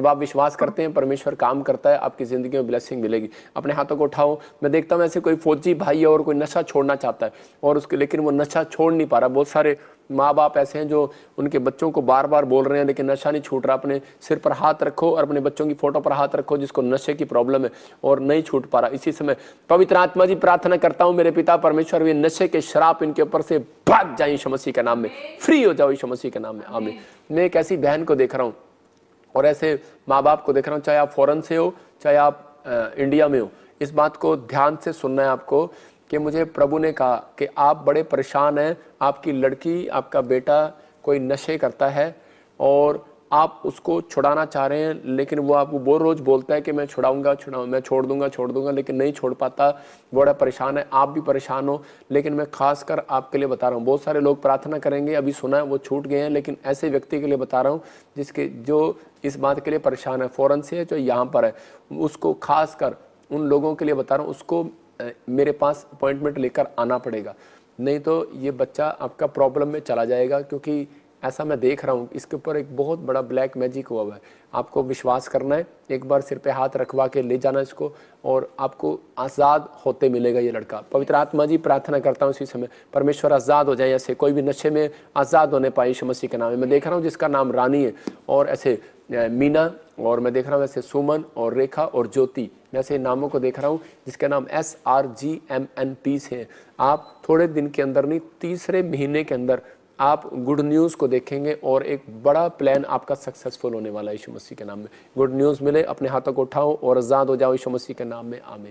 जब आप विश्वास करते हैं परमेश्वर काम करता है आपकी ज़िंदगी में ब्लेसिंग मिलेगी अपने हाथों को उठाओ मैं देखता हूँ ऐसे कोई फौजी भाई है और कोई नशा छोड़ना चाहता है और उसके लेकिन वो नशा छोड़ नहीं पा रहा बहुत सारे माँ बाप ऐसे हैं जो उनके बच्चों को बार बार बोल रहे हैं लेकिन नशा नहीं छूट रहा अपने सिर पर हाथ रखो और अपने बच्चों की फोटो पर हाथ रखो जिसको नशे की प्रॉब्लम है और नहीं छूट पा रहा इसी समय पवित्र आत्मा जी प्रार्थना करता हूँ मेरे पिता परमेश्वर भी नशे के शराब इनके ऊपर से भाग जाए यीशु मसीह के नाम में फ्री हो जाओ यीशु मसीह के नाम में आमिर मैं एक ऐसी बहन को देख रहा हूँ और ऐसे माँ बाप को देख रहा हूँ चाहे आप फ़ॉरन से हो चाहे आप इंडिया में हो इस बात को ध्यान से सुनना है आपको कि मुझे प्रभु ने कहा कि आप बड़े परेशान हैं आपकी लड़की आपका बेटा कोई नशे करता है और आप उसको छुड़ाना चाह रहे हैं लेकिन वो आपको वो रोज़ बोलता है कि मैं छुड़ाऊंगा छुड़ाऊँ मैं छोड़ दूंगा छोड़ दूंगा लेकिन नहीं छोड़ पाता बड़ा परेशान है आप भी परेशान हो लेकिन मैं खास कर आपके लिए बता रहा हूँ बहुत सारे लोग प्रार्थना करेंगे अभी सुना है वो छूट गए हैं लेकिन ऐसे व्यक्ति के लिए बता रहा हूँ जिसके जो इस बात के लिए परेशान है फ़ौरन से है जो यहाँ पर है उसको खास कर उन लोगों के लिए बता रहा हूँ उसको मेरे पास अपॉइंटमेंट लेकर आना पड़ेगा नहीं तो ये बच्चा आपका प्रॉब्लम में चला जाएगा क्योंकि ऐसा मैं देख रहा हूँ इसके ऊपर एक बहुत बड़ा ब्लैक मैजिक हुआ हुआ है आपको विश्वास करना है एक बार सिर पे हाथ रखवा के ले जाना इसको और आपको आज़ाद होते मिलेगा ये लड़का पवित्र आत्मा जी प्रार्थना करता हूँ इसी समय परमेश्वर आज़ाद हो जाए ऐसे कोई भी नशे में आज़ाद होने पाए यीशु मसीह के नाम है मैं देख रहा हूँ जिसका नाम रानी है और ऐसे मीना और मैं देख रहा हूँ ऐसे सुमन और रेखा और ज्योति मैं ऐसे नामों को देख रहा हूँ जिसका नाम S R G M N P से आप थोड़े दिन के अंदर नहीं तीसरे महीने के अंदर आप गुड न्यूज़ को देखेंगे और एक बड़ा प्लान आपका सक्सेसफुल होने वाला है यीशु मसीह के नाम में गुड न्यूज़ मिले अपने हाथों को उठाओ और आज़ाद हो जाओ यीशु मसीह के नाम में आमिर